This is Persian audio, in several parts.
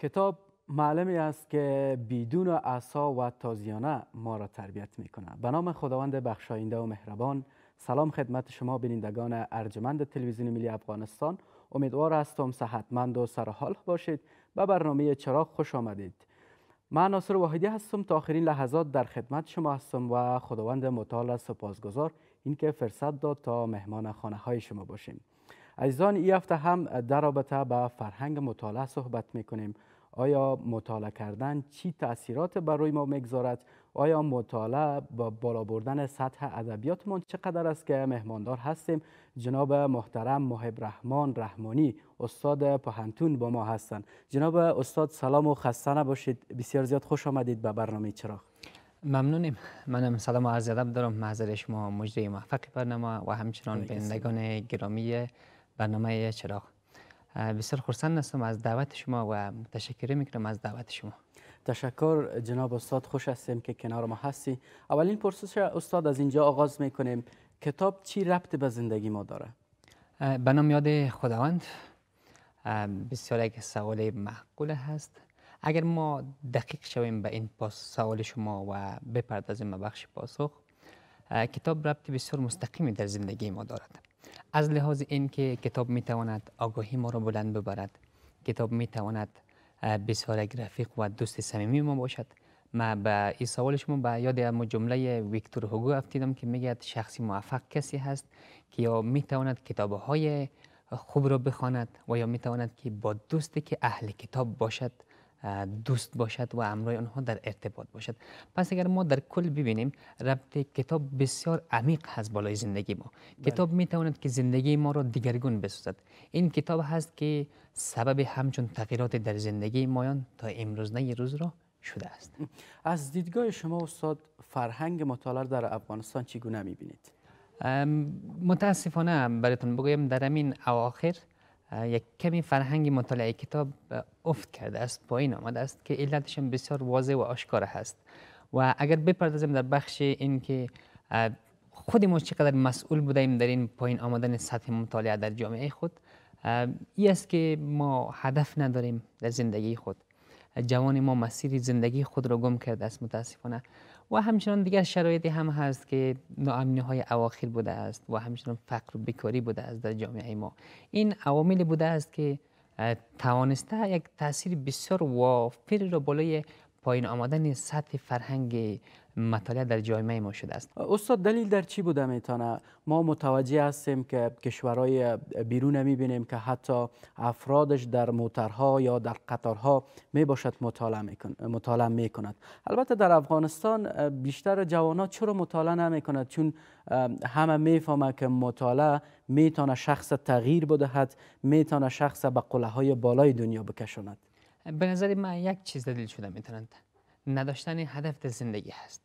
کتاب معلمی است که بدون عصا و تازیانه ما را تربیت می کند به نام خداوند بخشاینده و مهربان سلام خدمت شما بینندگان ارجمند تلویزیون ملی افغانستان امیدوار هستم صحتمند و سرحال باشید به برنامه چراغ خوش آمدید من ناصر واحدی هستم تا آخرین لحظات در خدمت شما هستم و خداوند متعال سپاسگزار اینکه فرصت داد تا مهمان خانه های شما باشیم عزیزان این هفته هم در رابطه به فرهنگ مطالعه صحبت میکنیم آیا مطالعه کردن چی تاثیرات بر روی ما میگذارد آیا مطالعه با بالا بردن سطح ما چقدر است که مهماندار هستیم جناب محترم محب رحمان رحمانی استاد پهنتون با ما هستند جناب استاد سلام و خسته نباشید بسیار زیاد خوش آمدید به برنامه چراغ ممنونیم منم سلام و عرض ادب دارم محضر شما مجری موفق برنامه و همچنان بینندگان گرامی برنامه چراغ بسیار خورسند هستم از دعوت شما و متشکرم میکنم از دعوت شما تشکر جناب استاد خوش هستیم که کنار ما هستی اولین پرسش استاد از اینجا آغاز میکنیم کتاب چی ربط به زندگی ما داره به نام یاد خداوند بسیار یک سوال معقول هست اگر ما دقیق شویم به این سوال شما و بپردازیم به بخش پاسخ کتاب ربط بسیار مستقیمی در زندگی ما دارد از لحاظ اینکه کتاب می تواند آگاهی ما را بلند ببرد کتاب می تواند بسیار رفیق و دوست صمیمی ما باشد ما به این سوال شما به یاد امو جمله ویکتور هوگو افتیدم که میگه شخصی موفق کسی هست که یا میتواند کتاب های خوب را بخواند و یا میتواند که با دوستی که اهل کتاب باشد دوست باشد و امرای آنها در ارتباط باشد پس اگر ما در کل ببینیم ربط کتاب بسیار عمیق هست بالای زندگی ما بله. کتاب می تواند که زندگی ما را دیگرگون بسازد این کتاب هست که سبب همچون تغییرات در زندگی مایان تا امروز نه روز را شده است از دیدگاه شما استاد فرهنگ مطالعه در افغانستان چگونه می بینید متاسفانه براتون بگویم در این اواخر یک کمی فرهنگ مطالعه کتاب افت کرده است پایین آمده است که هم بسیار واضح و آشکار هست و اگر بپردازیم در بخش این که خود ما چقدر مسئول بودیم در این پایین آمدن سطح مطالعه در جامعه خود این است که ما هدف نداریم در زندگی خود جوان ما مسیر زندگی خود را گم کرده است متاسفانه و همچنان دیگر شرایطی هم هست که ناامنی های اواخر بوده است و همچنان فقر و بیکاری بوده است در جامعه ما این عواملی بوده است که توانسته یک تاثیر بسیار وافر را بالای پایین آمدن سطح فرهنگ مطالعه در جای ما شده است استاد دلیل در چی بوده میتونه؟ ما متوجه هستیم که کشورهای بیرون میبینیم که حتی افرادش در موترها یا در قطارها میباشد مطالعه میکن مطالعه میکند البته در افغانستان بیشتر ها چرا مطالعه نمیکند چون همه میفهمه که مطالعه میتونه شخص تغییر بدهد میتونه شخص به قله های بالای دنیا بکشاند به نظر من یک چیز دلیل شده میتونند نداشتن هدف در زندگی هست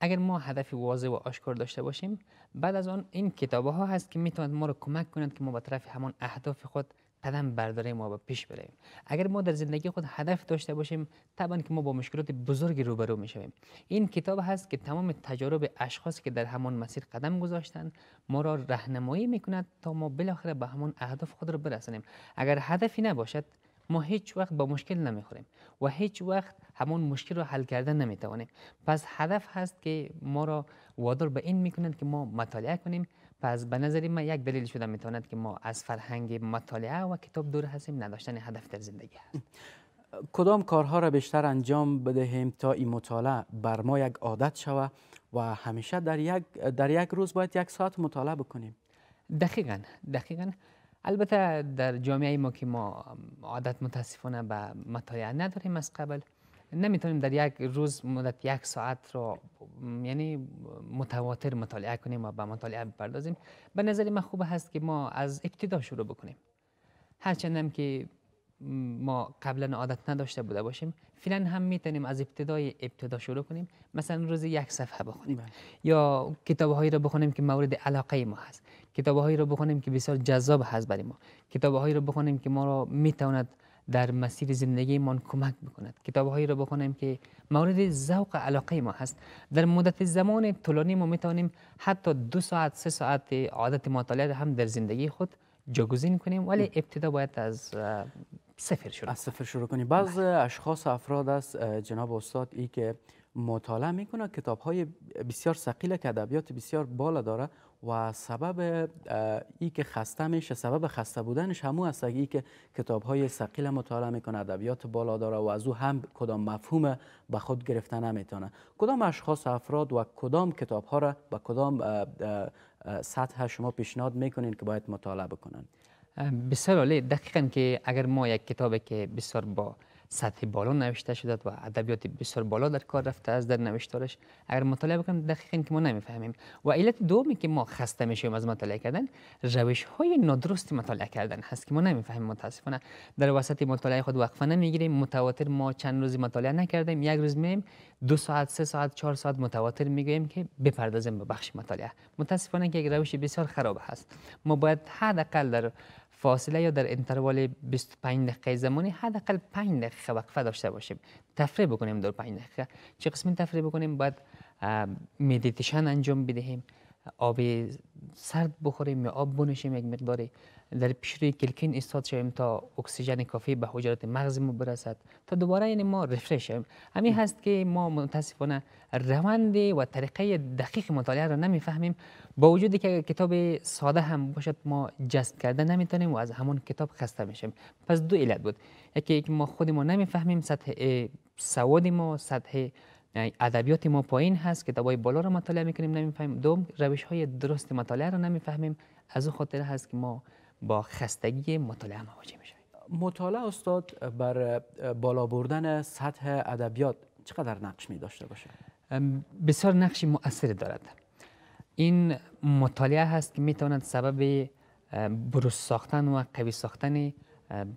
اگر ما هدفی واضح و آشکار داشته باشیم بعد از آن این کتابه ها هست که میتوند ما را کمک کنند که ما به طرف همان اهداف خود قدم برداریم و به پیش بریم اگر ما در زندگی خود هدف داشته باشیم طبعا که ما با مشکلات بزرگی روبرو میشویم این کتاب هست که تمام تجارب اشخاصی که در همان مسیر قدم گذاشتن ما را رهنمایی می تا ما بالاخره به همان اهداف خود را برسانیم اگر هدفی نباشد ما هیچ وقت با مشکل نمیخوریم و هیچ وقت همون مشکل رو حل کردن نمیتوانیم پس هدف هست که ما را وادار به این میکنند که ما مطالعه کنیم پس به نظر من یک دلیل شده میتواند که ما از فرهنگ مطالعه و کتاب دور هستیم نداشتن هدف در زندگی هست کدام کارها را بیشتر انجام بدهیم تا این مطالعه بر ما یک عادت شوه و همیشه در یک, در یک روز باید یک ساعت مطالعه بکنیم دقیقا دقیقا البته در جامعه ما که ما عادت متاسفانه به مطالعه نداریم از قبل نمیتونیم در یک روز مدت یک ساعت رو یعنی متواتر مطالعه کنیم و به مطالعه بپردازیم به نظر من خوب هست که ما از ابتدا شروع بکنیم هرچند که ما قبلا عادت نداشته بوده باشیم فعلا هم میتونیم از ابتدای ابتدا شروع کنیم مثلا روز یک صفحه بخونیم بله. یا کتاب هایی رو بخونیم که مورد علاقه ما هست کتاب هایی رو بخونیم که بسیار جذاب هست برای ما کتاب هایی رو بخونیم که ما را میتواند در مسیر زندگی ما کمک بکند کتاب هایی رو بخونیم که مورد ذوق علاقه ما هست در مدت زمان طولانی ما میتونیم حتی دو ساعت سه ساعت عادت مطالعه هم در زندگی خود جاگزین کنیم ولی ابتدا باید از صفر شروع از صفر شروع کنیم بعض بله. اشخاص افراد است جناب استاد ای که مطالعه میکنه کتاب های بسیار سقیله که ادبیات بسیار بالا داره و سبب ای که خسته میشه سبب خسته بودنش همو است ای که کتاب های سقیل مطالعه میکنه ادبیات بالا داره و از او هم کدام مفهوم به خود گرفته نمیتونه کدام اشخاص افراد و کدام کتاب ها را به کدام سطح شما پیشنهاد میکنین که باید مطالعه بکنن بسیار عالی دقیقا که اگر ما یک کتاب که بسیار با سطح بالا نوشته شده و ادبیات بسیار بالا در کار رفته از در نوشتارش اگر مطالعه بکنیم دقیقا که ما نمیفهمیم و علت دومی که ما خسته میشیم از مطالعه کردن روش های نادرست مطالعه کردن هست که ما نمیفهمیم متاسفانه در وسط مطالعه خود وقفه نمیگیریم متواتر ما چند روز مطالعه نکردیم یک روز میم دو ساعت سه ساعت چهار ساعت متواتر میگوییم که بپردازیم به بخش مطالعه متاسفانه که یک روش بسیار خراب هست ما باید حداقل در فاصله یا در انتروال 25 دقیقه زمانی حداقل 5 دقیقه وقفه داشته باشیم تفریح بکنیم در 5 دقیقه چه قسمی تفریح بکنیم باید مدیتیشن انجام بدهیم آب سرد بخوریم یا آب بنوشیم یک مقداری در پیشروی کلکین استاد شویم تا اکسیژن کافی به حجرات مغز ما برسد تا دوباره یعنی ما رفرش شویم همین هست که ما متاسفانه روند و طریقه دقیق مطالعه را نمیفهمیم با وجودی که کتاب ساده هم باشد ما جذب کرده نمیتونیم و از همون کتاب خسته میشیم پس دو علت بود یکی که ما خود ما نمیفهمیم سطح سواد ما سطح ادبیات ما پایین هست که کتابای بالا را مطالعه میکنیم نمیفهمیم دوم روش های درست مطالعه را نمیفهمیم از خاطر هست که ما با خستگی مطالعه مواجه میشه مطالعه استاد بر بالا بردن سطح ادبیات چقدر نقش می داشته باشه بسیار نقش مؤثری دارد این مطالعه هست که می سبب بروز ساختن و قوی ساختن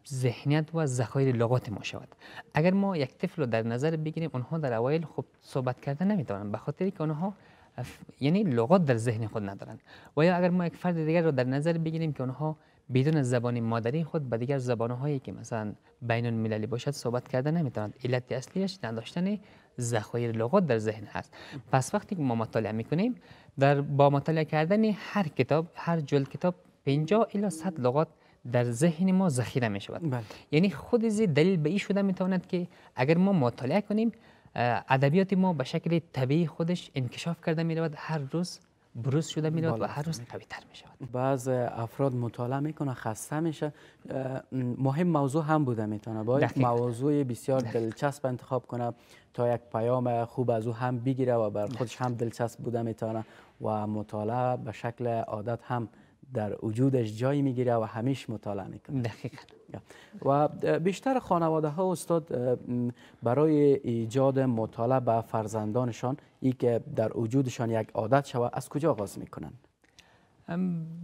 ذهنیت و ذخایر لغات ما شود اگر ما یک طفل رو در نظر بگیریم آنها در اوایل خوب صحبت کرده نمیتوانند به خاطر که آنها یعنی لغات در ذهن خود ندارند و یا اگر ما یک فرد دیگر رو در نظر بگیریم که آنها بدون زبان مادری خود به دیگر زبان هایی که مثلا بین المللی باشد صحبت کرده نمیتوند علت اصلیش نداشتن ذخایر لغات در ذهن هست پس وقتی ما مطالعه میکنیم در با مطالعه کردن هر کتاب هر جلد کتاب 50 الی 100 لغات در ذهن ما ذخیره می شود بله. یعنی خود زی دلیل به این شده می که اگر ما مطالعه کنیم ادبیات ما به شکل طبیعی خودش انکشاف کرده می رود هر روز بروز شده میرود و هر روز قوی تر می شود بعض افراد مطالعه میکنه خسته میشه مهم موضوع هم بوده میتونه باید موضوع بسیار دلچسب انتخاب کنه تا یک پیام خوب از او هم بگیره و بر خودش هم دلچسب بوده میتونه و مطالعه به شکل عادت هم در وجودش جای میگیره و همیش مطالعه میکنه دقیقاً و بیشتر خانواده ها استاد برای ایجاد مطالعه به فرزندانشان ای که در وجودشان یک عادت شود از کجا آغاز میکنند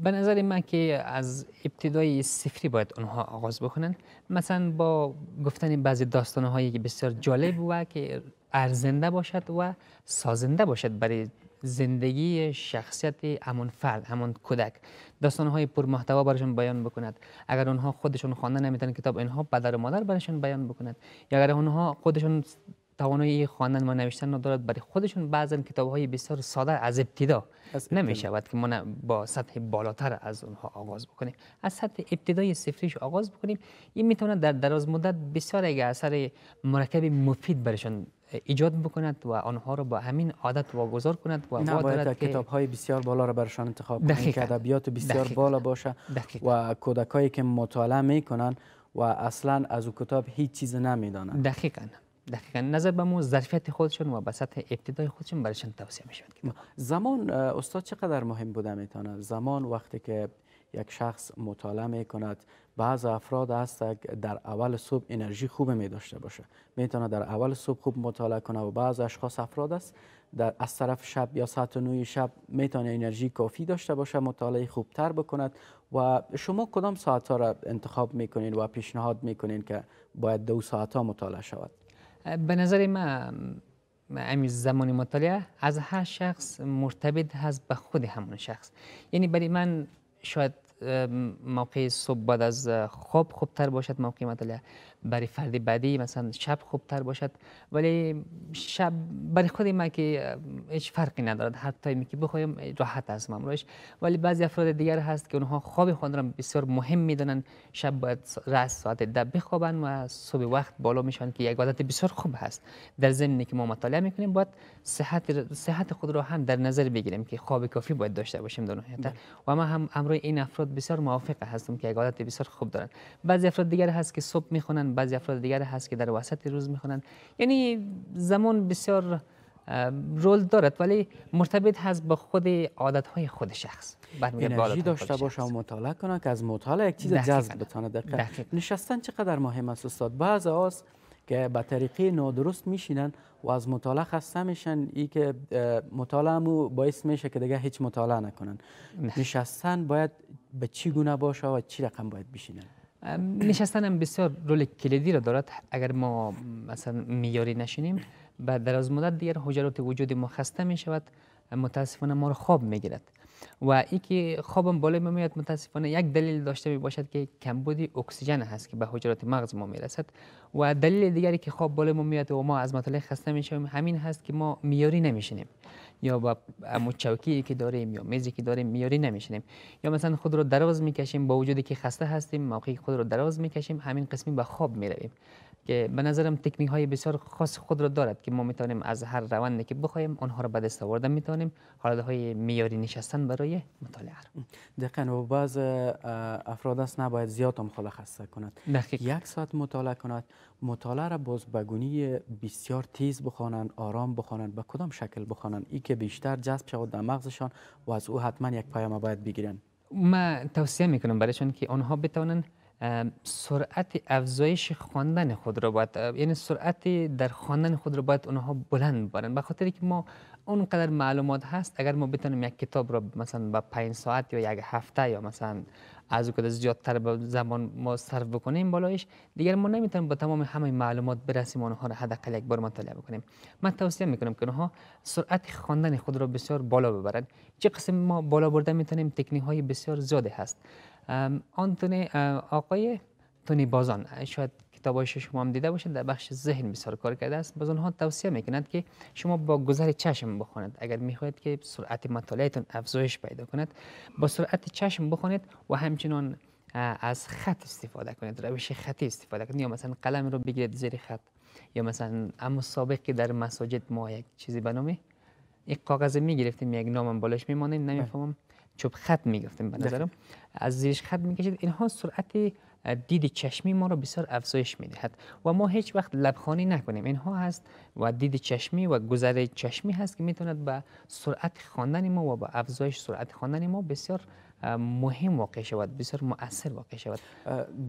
به نظر من که از ابتدای سفری باید آنها آغاز بکنن مثلا با گفتن بعضی داستان هایی که بسیار جالب و که ارزنده باشد و سازنده باشد برای زندگی شخصیت همون فرد همون کودک داستان های پر محتوا برشون بیان بکند اگر اونها خودشون خوانده نمیتونن کتاب اینها پدر و مادر برشون بیان بکند یا اگر اونها خودشون توانایی خواندن و نوشتن ندارد برای خودشون بعضا کتاب های بسیار ساده از ابتدا نمی که ما با سطح بالاتر از اونها آغاز بکنیم از سطح ابتدای صفریش آغاز بکنیم این میتونه در دراز مدت بسیار اثر مرکب مفید برشون ایجاد بکند و آنها را با همین عادت واگذار کند و نه باید کتاب های بسیار بالا را برشان انتخاب کنید که ادبیات بسیار بالا باشه و کودکایی که مطالعه میکنن و اصلا از او کتاب هیچ چیز نمیدانند دقیقا دقیقا نظر به مو ظرفیت خودشون و سطح ابتدای خودشون برشان توصیه می شود زمان استاد چقدر مهم بوده میتونه زمان وقتی که یک شخص مطالعه می کند بعض افراد هست در اول صبح انرژی خوب می داشته باشه میتونه در اول صبح خوب مطالعه کنه و بعض اشخاص افراد است در از طرف شب یا ساعت نوی شب میتونه انرژی کافی داشته باشه مطالعه خوبتر بکند و شما کدام ساعت ها را انتخاب میکنین و پیشنهاد میکنین که باید دو ساعت ها مطالعه شود به نظر من امیز زمان مطالعه از هر شخص مرتبط هست به خود همون شخص یعنی برای من شاید موقع صبح بعد از خواب خوبتر باشد موقع مطالعه برای فرد بعدی مثلا شب خوبتر باشد ولی شب برای خود من که هیچ فرقی ندارد حتی می که بخوایم راحت از مامروش ولی بعضی افراد دیگر هست که اونها خواب خود را بسیار مهم میدانند شب باید راست ساعت ده بخوابن و صبح وقت بالا میشن که یک عادت بسیار خوب هست در زمینه که ما مطالعه میکنیم باید صحت صحت خود را هم در نظر بگیریم که خواب کافی باید داشته باشیم در بله. و ما هم امروی این افراد بسیار موافق هستم که یک عادت بسیار خوب دارن بعضی افراد دیگر هست که صبح میخونن بعضی افراد دیگر هست که در وسط روز میخوانند یعنی زمان بسیار رول دارد ولی مرتبط هست با خود عادت های خود شخص انرژی داشته باشه و مطالعه کنه که از مطالعه یک چیز جذب بتانه دقیق. نشستن چقدر مهم است استاد بعض هاست که به طریقی نادرست میشینن و از مطالعه خسته میشن ای که مطالعه مو باعث میشه که دیگه هیچ مطالعه نکنن نشستن باید به چی گونه باشه و چی رقم باید بشینن نشستن هم بسیار رول کلیدی را دارد اگر ما مثلا میاری نشینیم بعد از مدت دیگر حجرات وجودی ما خسته می شود متاسفانه ما را خواب می گیرد و اینکه خوابم بالا میاد متاسفانه یک دلیل داشته می باشد که کمبود اکسیژن هست که به حجرات مغز ما میرسد و دلیل دیگری که خواب بالا میاد و ما از مطالعه خسته میشویم همین هست که ما میاری نمیشینیم یا با امو چوکی که داریم یا میزی که داریم میاری نمیشینیم یا مثلا خود رو دراز میکشیم با وجودی که خسته هستیم موقعی خود رو دراز میکشیم همین قسمی به خواب میرویم که به نظرم تکنیک های بسیار خاص خود را دارد که ما میتونیم از هر روندی که بخوایم آنها را به دست آورده میتونیم حالت های میاری نشستن برای مطالعه را دقیقا و بعض افراد است نباید زیاد هم خلا خسته کند دقیقا. یک ساعت مطالعه کند مطالعه را باز بگونی بسیار تیز بخوانند آرام بخوانند به کدام شکل بخوانند ای که بیشتر جذب شود در مغزشان و از او حتما یک پیام باید بگیرند ما توصیه میکنم برایشان که آنها بتوانند سرعت افزایش خواندن خود را باید یعنی سرعت در خواندن خود را باید اونها بلند برن به خاطر که ما اونقدر معلومات هست اگر ما بتونیم یک کتاب را مثلا با 5 ساعت یا یک هفته یا مثلا از اوقات زیادتر به زمان ما صرف بکنیم بالایش دیگر ما نمیتونیم با تمام همه معلومات برسیم آنها را حداقل یک بار مطالعه بکنیم من توصیه میکنم که اونها سرعت خواندن خود را بسیار بالا ببرند چه قسم ما بالا برده میتونیم تکنیک های بسیار زیادی هست آنتونی آقای تونی بازان شاید کتاباش شما هم دیده باشید در بخش ذهن بسیار کار کرده است باز ها توصیه میکنند که شما با گذر چشم بخونید اگر میخواهید که سرعت مطالعهتون افزایش پیدا کند با سرعت چشم بخونید و همچنان از خط استفاده کنید روش خطی استفاده کنید یا مثلا قلم رو بگیرید زیر خط یا مثلا اما سابق در مساجد ما یک چیزی به نام یک کاغذ میگرفتیم یک نامم بالاش میمانه نمیفهمم چوب خط میگفتیم به بله. نظرم از زیرش خط میکشید اینها سرعت دید چشمی ما را بسیار افزایش میدهد و ما هیچ وقت لبخانی نکنیم اینها هست و دید چشمی و گذر چشمی هست که میتوند به سرعت خواندن ما و به افزایش سرعت خواندن ما بسیار مهم واقع شود بسیار مؤثر واقع شود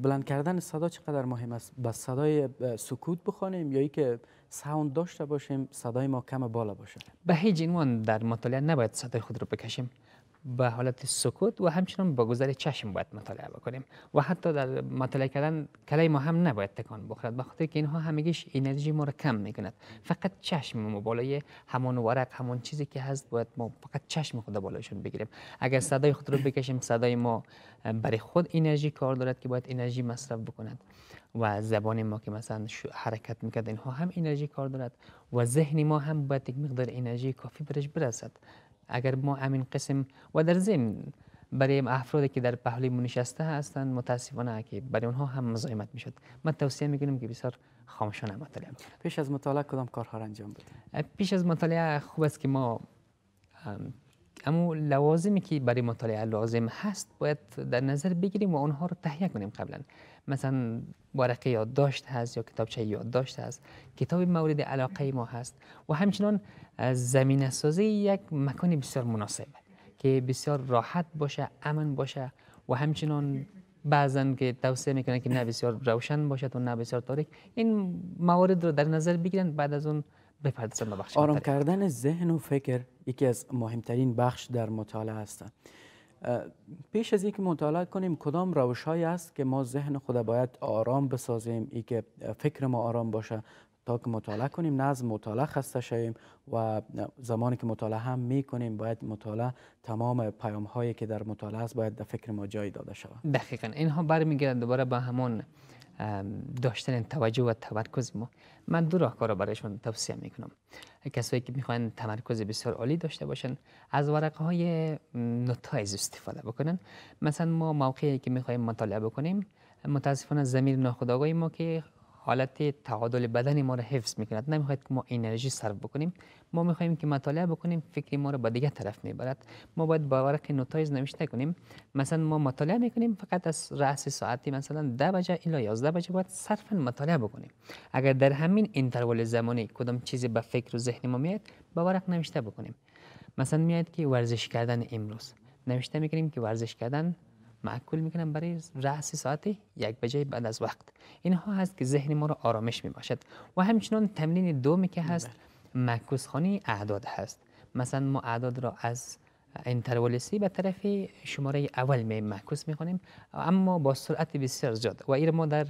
بلند کردن صدا چقدر مهم است با صدای سکوت بخوانیم یا اینکه ساوند داشته باشیم صدای ما کم بالا باشه به هیچ عنوان در مطالعه نباید صدای خود را بکشیم به حالت سکوت و همچنان با گذر چشم باید مطالعه بکنیم و حتی در مطالعه کردن کلای ما هم نباید تکان بخورد بخاطر که اینها همگیش انرژی ما را کم میکند فقط چشم ما بالای همان ورق همان چیزی که هست باید ما فقط چشم خود بالایشون بگیریم اگر صدای خود رو بکشیم صدای ما برای خود انرژی کار دارد که باید انرژی مصرف بکند و زبان ما که مثلا حرکت میکرد اینها هم انرژی کار دارد و ذهن ما هم باید یک مقدار انرژی کافی برش برسد اگر ما همین قسم و در ضمن برای افرادی که در پهلوی نشسته هستند متاسفانه که برای اونها هم مزاحمت میشد من توصیه میکنم که بسیار خاموشانه مطالعه پیش از مطالعه کدام کارها را انجام بده پیش از مطالعه خوب است که ما اما لوازمی که برای مطالعه لازم هست باید در نظر بگیریم و آنها رو تهیه کنیم قبلا مثلا ورقه یادداشت هست یا کتابچه یادداشت هست کتاب مورد علاقه ما هست و همچنان زمین سازی یک مکان بسیار مناسب که بسیار راحت باشه امن باشه و همچنان بعضا که توصیه میکنن که نه بسیار روشن باشد و نه بسیار تاریک این موارد رو در نظر بگیرن بعد از اون بپردازن به بخش آرام کردن ذهن و فکر یکی از مهمترین بخش در مطالعه هستند پیش از اینکه مطالعه کنیم کدام روش هایی است که ما ذهن خود باید آرام بسازیم ای که فکر ما آرام باشه تا که مطالعه کنیم نظم مطالعه خسته شویم و زمانی که مطالعه هم می کنیم باید مطالعه تمام پیام هایی که در مطالعه است باید در فکر ما جای داده شود دقیقا اینها برمیگرده دوباره به همون داشتن توجه و تمرکز ما من دو راهکار را برایشون توصیه میکنم کسایی که میخواین تمرکز بسیار عالی داشته باشن از ورقه های نوتایز استفاده بکنن مثلا ما موقعی که میخوایم مطالعه بکنیم متاسفانه زمیر ناخودآگاه ما که حالت تعادل بدن ما را حفظ میکند نمیخواید که ما انرژی صرف بکنیم ما میخواهیم که مطالعه بکنیم فکر ما را به دیگه طرف میبرد ما باید با ورق نوتایز نوشته کنیم مثلا ما مطالعه میکنیم فقط از رأس ساعتی مثلا 10 بجه الا 11 بجه باید صرفا مطالعه بکنیم اگر در همین انترول زمانی کدام چیزی به فکر و ذهن ما میاد با ورق نوشته بکنیم مثلا میاد که ورزش کردن امروز نوشته میکنیم که ورزش کردن معکول میکنم برای رأس ساعت یک بجای بعد از وقت اینها هست که ذهن ما رو آرامش میباشد و همچنان تمرین دومی که هست بله. معکوس خانی اعداد هست مثلا ما اعداد را از انتروال سی به طرف شماره اول می معکوس میخوانیم اما با سرعت بسیار زیاد و این ما در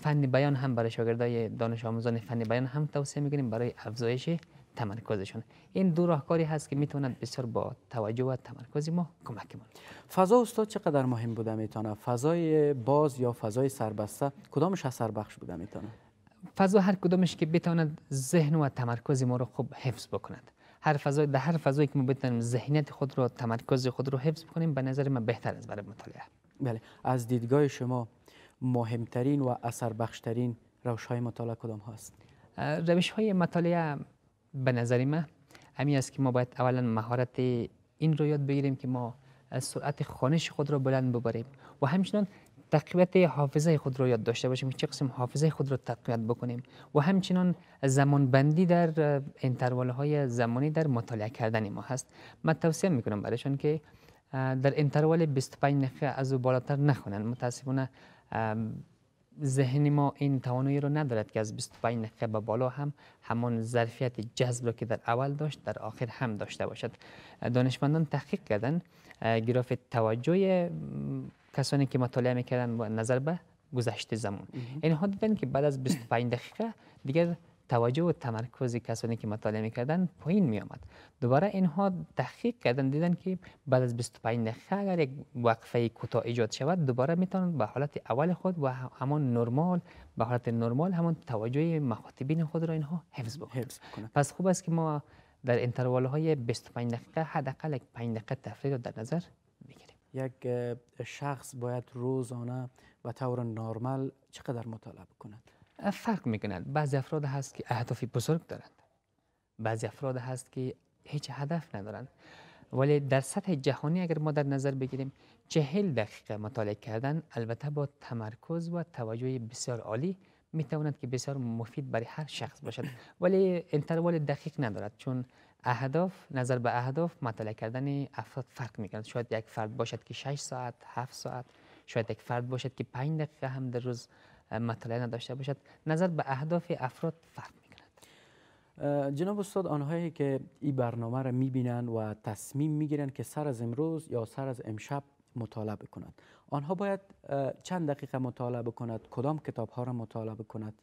فن بیان هم برای شاگردای دانش آموزان فن بیان هم توصیه میکنیم برای افزایش تمرکزشون این دو راهکاری هست که میتوند بسیار با توجه و تمرکز ما کمک کنند فضا استاد چقدر مهم بوده میتونه فضای باز یا فضای سربسته کدامش اثر بخش بوده میتونه فضا هر کدامش که بتواند ذهن و تمرکز ما رو خوب حفظ بکند هر فضای در هر فضایی که ما بتونیم ذهنیت خود رو تمرکز خود رو حفظ کنیم به نظر من بهتر از برای مطالعه بله از دیدگاه شما مهمترین و اثر بخشترین روش های مطالعه کدام هست روش های مطالعه به نظر من همین است که ما باید اولا مهارت این رو یاد بگیریم که ما سرعت خانش خود را بلند ببریم و همچنان تقویت حافظه خود را یاد داشته باشیم چه قسم حافظه خود را تقویت بکنیم و همچنان زمان بندی در انتروال های زمانی در مطالعه کردن ما هست من توصیه میکنم برایشان که در انتروال 25 دقیقه از او بالاتر نخونن متاسفانه ذهن ما این توانایی رو ندارد که از 25 دقیقه به بالا هم همان ظرفیت جذب را که در اول داشت در آخر هم داشته باشد دانشمندان تحقیق کردن گراف توجه کسانی که مطالعه میکردن نظر به گذشته زمان اینها دیدن که بعد از 25 دقیقه دیگر توجه و تمرکز کسانی که مطالعه میکردن پایین می دوباره اینها تحقیق کردن دیدن که بعد از 25 دقیقه اگر یک وقفه کوتاه ایجاد شود دوباره میتونن به حالت اول خود و همان نرمال به حالت نرمال همان توجه مخاطبین خود را اینها حفظ بکنند پس خوب است که ما در انتروال های 25 دقیقه حداقل 5 دقیقه تفریح را در نظر بگیریم یک شخص باید روزانه و طور نرمال چقدر مطالعه کند فرق میکنند. بعضی افراد هست که اهدافی بزرگ دارند بعضی افراد هست که هیچ هدف ندارند ولی در سطح جهانی اگر ما در نظر بگیریم چهل دقیقه مطالعه کردن البته با تمرکز و توجه بسیار عالی میتواند که بسیار مفید برای هر شخص باشد ولی انتروال دقیق ندارد چون اهداف نظر به اهداف مطالعه کردن افراد فرق می شاید یک فرد باشد که 6 ساعت 7 ساعت شاید یک فرد باشد که 5 دقیقه هم در روز مطالعه نداشته باشد نظر به اهداف افراد فرق میکند جناب استاد آنهایی که این برنامه را بینند و تصمیم میگیرند که سر از امروز یا سر از امشب مطالعه بکنند آنها باید چند دقیقه مطالعه بکنند کدام کتاب ها را مطالعه بکنند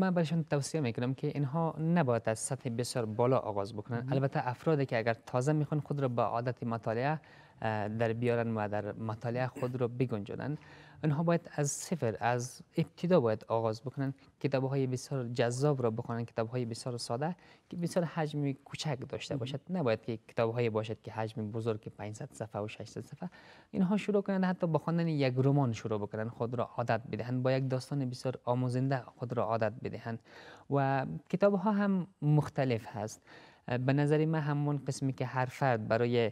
من برایشان توصیه میکنم که اینها نباید از سطح بسیار بالا آغاز بکنند البته افرادی که اگر تازه میخوان خود را به عادت مطالعه در بیارن و در مطالعه خود رو بگنجونن اونها باید از صفر از ابتدا باید آغاز بکنن کتاب های بسیار جذاب را بخونن کتاب های بسیار ساده که بسیار حجم کوچک داشته باشد نباید که کتاب های باشد که حجم بزرگ 500 صفحه و 600 صفحه اینها شروع کنند حتی با خواندن یک رمان شروع بکنن خود را عادت بدهند با یک داستان بسیار آموزنده خود را عادت بدهند و کتاب ها هم مختلف هست به نظر من همون قسمی که هر فرد برای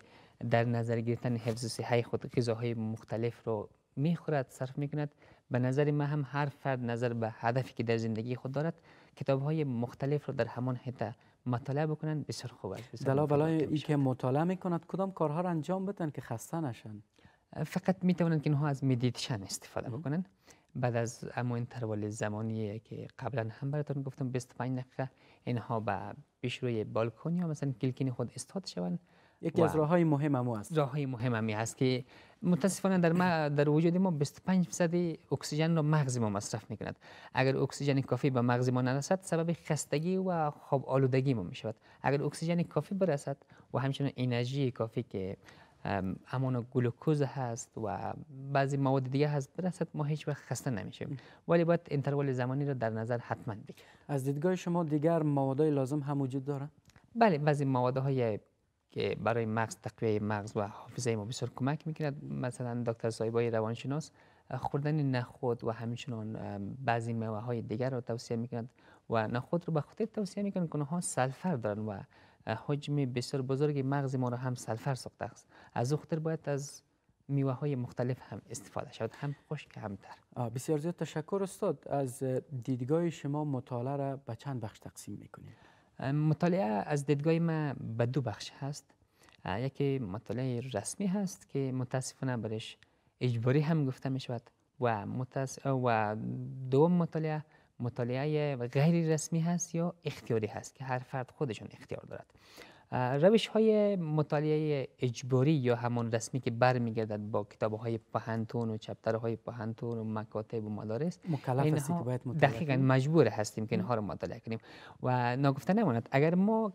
در نظر گرفتن حفظ صحه خود غذاهای مختلف رو میخورد صرف میکند به نظر ما هم هر فرد نظر به هدفی که در زندگی خود دارد کتاب های مختلف رو در همان حته مطالعه بکنند بسیار خوبه است دلا بلای ای که مطالعه میکند کدام کارها رو انجام بدن که خسته نشن فقط میتوانند که اینها از مدیتیشن استفاده بکنند بعد از اما این زمانی که قبلا هم براتون گفتم 25 دقیقه اینها به پیش روی بالکن یا مثلا کلکین خود استاد شوند یکی از راه های مهم هم هست راه های مهم همی هست که متاسفانه در, ما در وجود ما 25 درصد اکسیژن رو مغز ما مصرف می اگر اکسیژن کافی به مغز ما نرسد سبب خستگی و خواب آلودگی ما می اگر اکسیژن کافی برسد و همچنین انرژی کافی که امون گلوکوز هست و بعضی مواد دیگه هست برسد ما هیچ وقت خسته نمیشیم ولی باید انتروال زمانی رو در نظر حتما بگیرید از دیدگاه شما دیگر مواد لازم هم وجود داره بله بعضی مواد های که برای مغز تقویه مغز و حافظه ما بسیار کمک میکند مثلا دکتر سایبای روانشناس خوردن نخود و همچنان بعضی میوه های دیگر را توصیه میکنند و نخود رو به خودت توصیه میکنند که اونها سلفر دارن و حجم بسیار بزرگ مغز ما رو هم سلفر ساخته است از او خاطر باید از میوه های مختلف هم استفاده شود هم خشک هم تر بسیار زیاد تشکر استاد از دیدگاه شما مطالعه را به چند بخش تقسیم میکنید مطالعه از دیدگاه ما به دو بخش هست یکی مطالعه رسمی هست که متاسفانه برش اجباری هم گفته می شود و, و دوم مطالعه مطالعه غیر رسمی هست یا اختیاری هست که هر فرد خودشون اختیار دارد روش های مطالعه اجباری یا همان رسمی که برمیگردد با کتاب های پهنتون و چپتر های پهنتون و مکاتب و مدارس مکلف هستی که باید مطالعه دقیقا مجبور هستیم که اینها رو مطالعه کنیم و نگفته نماند اگر ما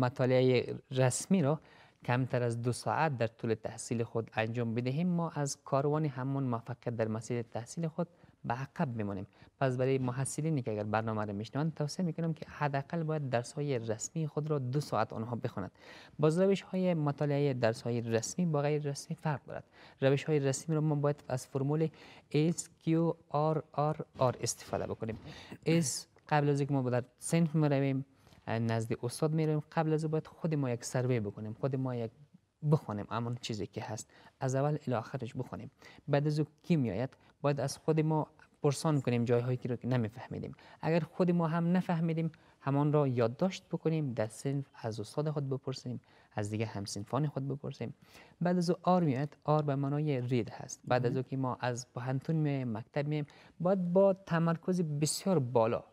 مطالعه رسمی رو کمتر از دو ساعت در طول تحصیل خود انجام بدهیم ما از کاروان همون موفقیت در مسیر تحصیل خود به عقب میمونیم پس برای محصلینی که اگر برنامه رو میشنوند توصیه میکنم که حداقل باید درس های رسمی خود را دو ساعت آنها بخواند باز روش های مطالعه درس های رسمی با غیر رسمی فرق دارد روش های رسمی رو ما باید از فرمول S کیو استفاده بکنیم S قبل از اینکه ما در سنف میرویم نزد استاد میرویم قبل از باید خود ما یک سروی بکنیم خود ما یک بخونیم اما چیزی که هست از اول الی آخرش بخونیم. بعد از او کی باید از خود ما پرسان کنیم جای هایی که نمیفهمیدیم اگر خود ما هم نفهمیدیم همان را یادداشت بکنیم در صنف از استاد خود بپرسیم از دیگه همسنفان خود بپرسیم بعد از او آر میاد آر به معنای رید هست بعد از او که ما از پهنتون میایم مکتب میایم باید با تمرکز بسیار بالا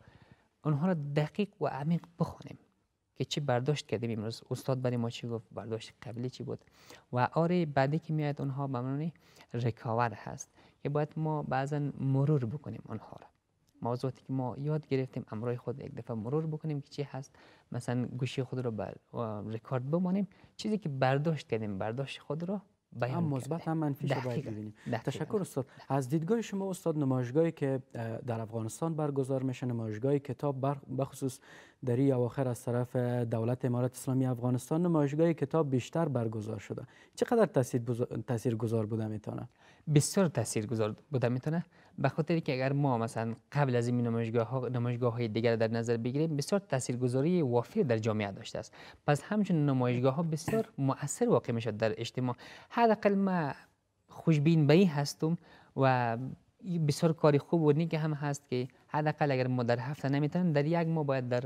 آنها را دقیق و عمیق بخونیم که چی برداشت کردیم امروز استاد برای ما چی گفت برداشت قبلی چی بود و آر بعدی که میاد اونها به معنای ریکاور هست که باید ما بعضا مرور بکنیم آنها را موضوعاتی که ما یاد گرفتیم امرای خود یک دفعه مرور بکنیم که چی هست مثلا گوشی خود را بر ریکارد بمانیم چیزی که برداشت کردیم برداشت خود را بیان هم مثبت هم منفی رو باید ببینیم تشکر استاد از دیدگاه شما استاد نمایشگاهی که در افغانستان برگزار میشه نمایشگاه کتاب بر بخصوص در این اواخر از طرف دولت امارات اسلامی افغانستان نمایشگاه کتاب بیشتر برگزار شده چقدر تاثیر, بزر... بوده میتونه بسیار تاثیرگذار بوده میتونه به خاطر که اگر ما مثلا قبل از این نمایشگاه ها های دیگر در نظر بگیریم بسیار تاثیرگذاری وافر در جامعه داشته است پس همچنین نمایشگاه ها بسیار مؤثر واقع می در اجتماع حداقل ما خوشبین به هستم و بسیار کاری خوب و نیک هم هست که حداقل اگر ما در هفته نمیتونیم در یک ما باید در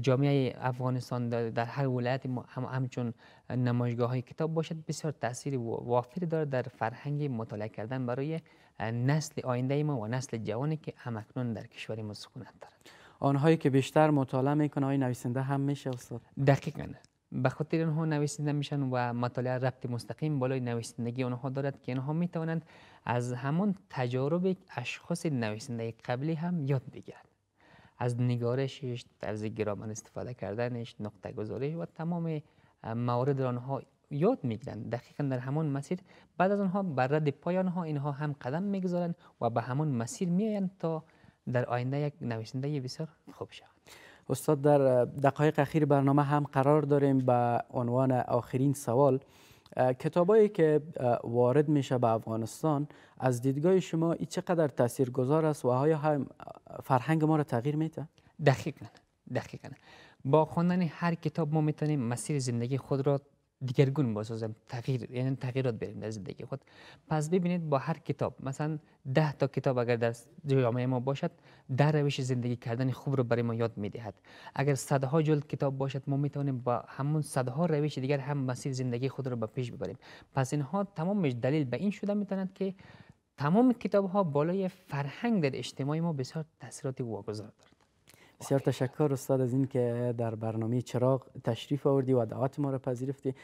جامعه افغانستان در, در هر ولایت هم همچون نمایشگاه های کتاب باشد بسیار تاثیر وافری دارد در فرهنگ مطالعه کردن برای نسل آینده ما و نسل جوانی که همکنون در کشور ما سکونت دارند آنهایی که بیشتر مطالعه میکنه های نویسنده هم میشه استاد دقیقاً به خاطر اینها نویسنده میشن و مطالعه ربط مستقیم بالای نویسندگی آنها دارد که آنها میتوانند از همان تجارب اشخاص نویسنده قبلی هم یاد بگیرند از نگارشش، طرز گرامر استفاده کردنش، نقطه گذاریش و تمام موارد آنها یاد میگیرند دقیقا در همان مسیر بعد از آنها بر رد پای آنها اینها هم قدم میگذارند و به همان مسیر میآیند تا در آینده یک نویسنده بسیار خوب شد استاد در دقایق اخیر برنامه هم قرار داریم به عنوان آخرین سوال کتابایی که وارد میشه به افغانستان از دیدگاه شما این چقدر تاثیرگذار است و آیا هم فرهنگ ما را تغییر میده دقیقا دقیقا با خواندن هر کتاب ما میتونیم مسیر زندگی خود را دیگرگون هم تغییر یعنی تغییرات بریم در زندگی خود پس ببینید با هر کتاب مثلا ده تا کتاب اگر در جامعه ما باشد در روش زندگی کردن خوب رو برای ما یاد میدهد اگر صدها جلد کتاب باشد ما میتوانیم با همون صدها روش دیگر هم مسیر زندگی خود رو به پیش ببریم پس اینها تمامش دلیل به این شده میتونند که تمام کتاب ها بالای فرهنگ در اجتماع ما بسیار تاثیرات واگذار دارد بسیار تشکر استاد از اینکه در برنامه چراغ تشریف آوردی و دعوت ما را پذیرفتی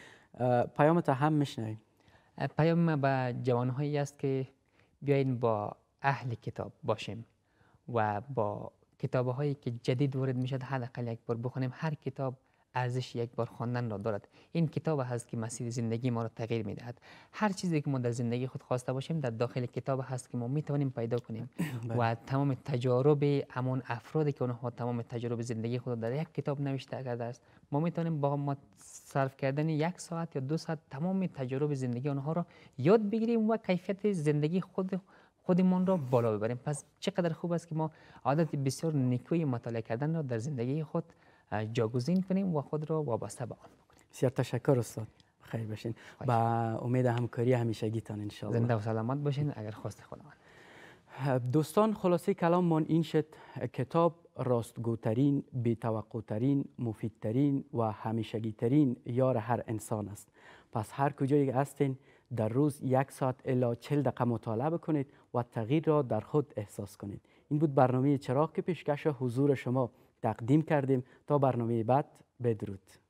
پیام هم میشنویم پیام ما به جوانهایی است که بیاین با اهل کتاب باشیم و با کتاب هایی که جدید وارد میشد حداقل یک بار بخونیم هر کتاب ارزش یک بار خواندن را دارد این کتاب هست که مسیر زندگی ما را تغییر می هر چیزی که ما در زندگی خود خواسته باشیم در داخل کتاب هست که ما می توانیم پیدا کنیم بله. و تمام تجارب همون افرادی که اونها تمام تجارب زندگی خود در یک کتاب نوشته کرده است ما می توانیم با ما صرف کردن یک ساعت یا دو ساعت تمام تجارب زندگی اونها را یاد بگیریم و کیفیت زندگی خود خودمون را بالا ببریم پس چقدر خوب است که ما عادت بسیار نیکوی مطالعه کردن را در زندگی خود جاگزین کنیم و خود را وابسته به آن بکنیم بسیار تشکر استاد خیر باشین با امید همکاری همیشگیتان ان شاء الله زنده و سلامت باشین اگر خواست خداوند دوستان خلاصه کلام من این شد کتاب راستگوترین توقعترین، مفیدترین و همیشگیترین یار هر انسان است پس هر کجایی هستین در روز یک ساعت الا چل دقیقه مطالعه بکنید و تغییر را در خود احساس کنید این بود برنامه چراغ که پیشکش حضور شما تقدیم کردیم تا برنامه بعد بدرود